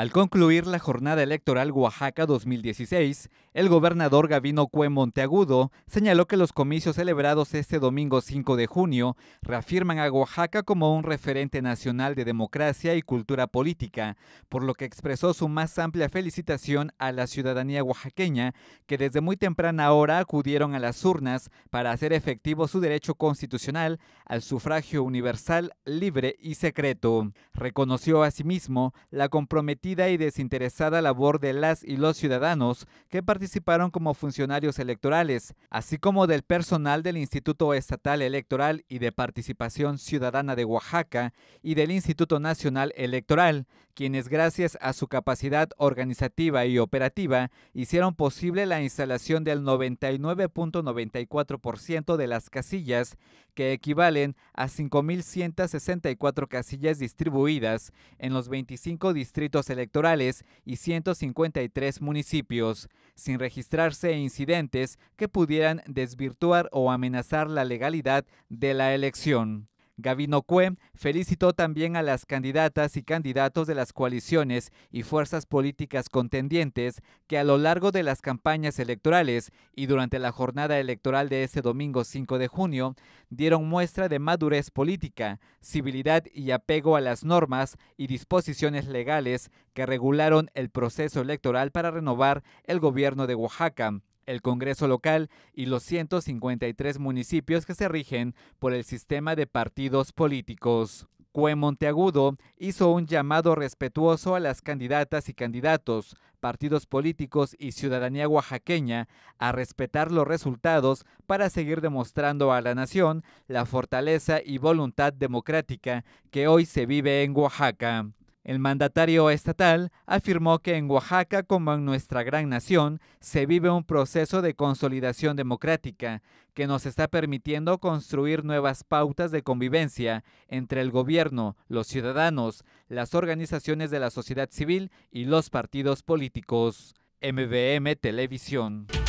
Al concluir la jornada electoral Oaxaca 2016, el gobernador Gabino Cue Monteagudo señaló que los comicios celebrados este domingo 5 de junio reafirman a Oaxaca como un referente nacional de democracia y cultura política, por lo que expresó su más amplia felicitación a la ciudadanía oaxaqueña que desde muy temprana hora acudieron a las urnas para hacer efectivo su derecho constitucional al sufragio universal, libre y secreto. Reconoció asimismo la comprometida y desinteresada labor de las y los ciudadanos que participaron como funcionarios electorales, así como del personal del Instituto Estatal Electoral y de Participación Ciudadana de Oaxaca y del Instituto Nacional Electoral, quienes gracias a su capacidad organizativa y operativa hicieron posible la instalación del 99.94% de las casillas, que equivalen a 5.164 casillas distribuidas en los 25 distritos electorales electorales y 153 municipios, sin registrarse incidentes que pudieran desvirtuar o amenazar la legalidad de la elección. Gavino Cue felicitó también a las candidatas y candidatos de las coaliciones y fuerzas políticas contendientes que a lo largo de las campañas electorales y durante la jornada electoral de este domingo 5 de junio dieron muestra de madurez política, civilidad y apego a las normas y disposiciones legales que regularon el proceso electoral para renovar el gobierno de Oaxaca el Congreso local y los 153 municipios que se rigen por el sistema de partidos políticos. Cue Monteagudo hizo un llamado respetuoso a las candidatas y candidatos, partidos políticos y ciudadanía oaxaqueña a respetar los resultados para seguir demostrando a la nación la fortaleza y voluntad democrática que hoy se vive en Oaxaca. El mandatario estatal afirmó que en Oaxaca, como en nuestra gran nación, se vive un proceso de consolidación democrática que nos está permitiendo construir nuevas pautas de convivencia entre el gobierno, los ciudadanos, las organizaciones de la sociedad civil y los partidos políticos. MBM Televisión.